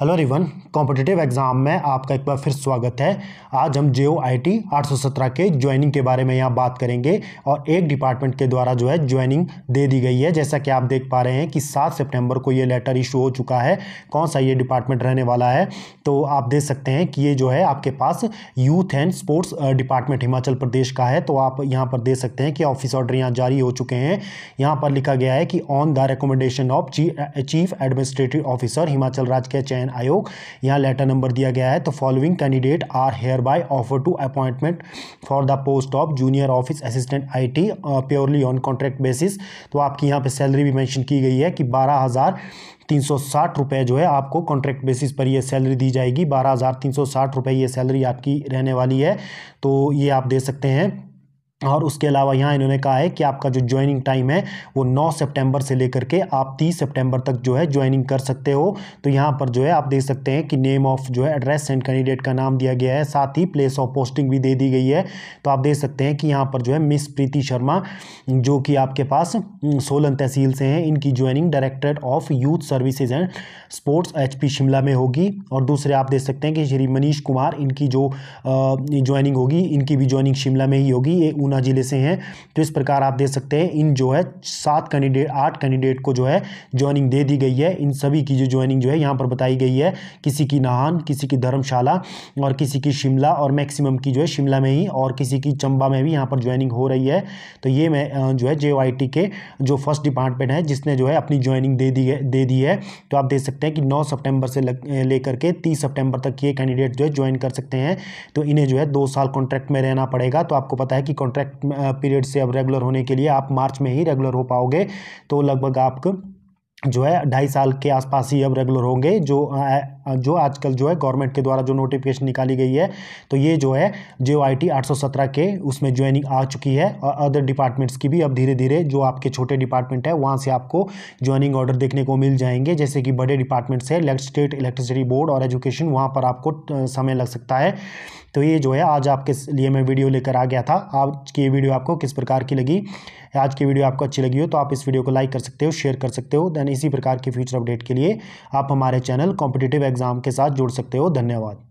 hello रिवन competitive exam में आपका एक बार फिर स्वागत है आज हम जे ओ आई टी आठ सौ सत्रह के ज्वाइनिंग के बारे में यहाँ बात करेंगे और एक डिपार्टमेंट के द्वारा जो है ज्वाइनिंग दे दी गई है जैसा कि आप देख पा रहे हैं कि सात सितंबर को ये लेटर इशू हो चुका है कौन सा ये डिपार्टमेंट रहने वाला है तो आप देख सकते हैं कि ये जो है आपके पास youth and sports department Himachal Pradesh का है तो आप यहाँ पर देख सकते हैं कि ऑफिस ऑर्डर यहाँ जारी हो चुके हैं यहाँ पर लिखा गया है कि on the recommendation of chief administrative officer Himachal राज्य के चयन आयोग यहाँ लेटर नंबर दिया गया है तो following candidate are hereby offer to appointment for the post of junior office assistant I T purely on contract basis तो आपकी यहाँ पर सैलरी भी मैंशन की गई है कि बारह हज़ार तीन सौ साठ रुपये जो है आपको कॉन्ट्रैक्ट बेसिस पर ये सैलरी दी जाएगी बारह हज़ार तीन सौ साठ रुपये ये सैलरी आपकी रहने वाली है तो ये आप दे सकते हैं और उसके अलावा यहाँ इन्होंने कहा है कि आपका जो ज्वाइनिंग टाइम है वो 9 सितंबर से लेकर के आप 30 सितंबर तक जो है ज्वाइनिंग कर सकते हो तो यहाँ पर जो है आप देख सकते हैं कि नेम ऑफ जो है एड्रेस एंड कैंडिडेट का नाम दिया गया है साथ ही प्लेस ऑफ पोस्टिंग भी दे दी गई है तो आप देख सकते हैं कि यहाँ पर जो है मिस प्रीति शर्मा जो कि आपके पास हम्म, सोलन तहसील से हैं इनकी joining directorate of youth services and sports H Shimla में होगी और दूसरे आप देख सकते हैं कि श्री मनीष कुमार इनकी जो ज्वाइनिंग होगी इनकी भी ज्वाइनिंग शिमला में ही होगी ये ऊना ज़िले से हैं तो इस प्रकार आप देख सकते हैं इन जो है सात कैंडिडेट आठ कैंडिडेट को जो है ज्वाइनिंग दे दी गई है इन सभी की जो ज्वाइनिंग जो है यहाँ पर बताई गई है किसी की नाहन किसी की धर्मशाला और किसी की शिमला और मैक्सिमम की जो है शिमला में ही और किसी की चंबा में भी यहाँ पर ज्वाइनिंग हो रही है तो ये मैं जो है जे के जो फर्स्ट डिपार्टमेंट है जिसने जो है अपनी ज्वाइनिंग दे दी दे दी है तो आप देख सकते हैं कि नौ सितंबर से लेकर के तीस सितंबर तक ये कैंडिडेट जो है ज्वाइन कर सकते हैं तो इन्हें जो है दो साल कॉन्ट्रैक्ट में रहना पड़ेगा तो आपको पता है कि कॉन्ट्रैक्ट कॉन्ट्रैक्ट पीरियड से अब रेगुलर होने के लिए आप मार्च में ही रेगुलर हो पाओगे तो लगभग आप जो है ढाई साल के आसपास ही अब रेगुलर होंगे जो जो आजकल जो है गवर्नमेंट के द्वारा जो नोटिफिकेशन निकाली गई है तो ये जो है जे ओ आई टी आठ सौ सत्रह के उसमें ज्वाइनिंग आ चुकी है और अदर डिपार्टमेंट्स की भी अब धीरे धीरे जो आपके छोटे डिपार्टमेंट है वहाँ से आपको ज्वाइनिंग ऑर्डर देखने को मिल जाएंगे जैसे कि बड़े डिपार्टमेंट्स है स्टेट इलेक्ट्रिसिटी बोर्ड और एजुकेशन वहाँ पर आपको समय लग सकता है तो ये जो है आज आपके लिए मैं वीडियो लेकर आ गया था आज की वीडियो आपको किस प्रकार की लगी आज की वीडियो आपको अच्छी लगी हो तो आप इस वीडियो को लाइक कर सकते हो शेयर कर सकते हो देन इसी प्रकार के फ्यूचर अपडेट के लिए आप हमारे चैनल कॉम्पिटेटिव एग्ज़ाम के साथ जुड़ सकते हो धन्यवाद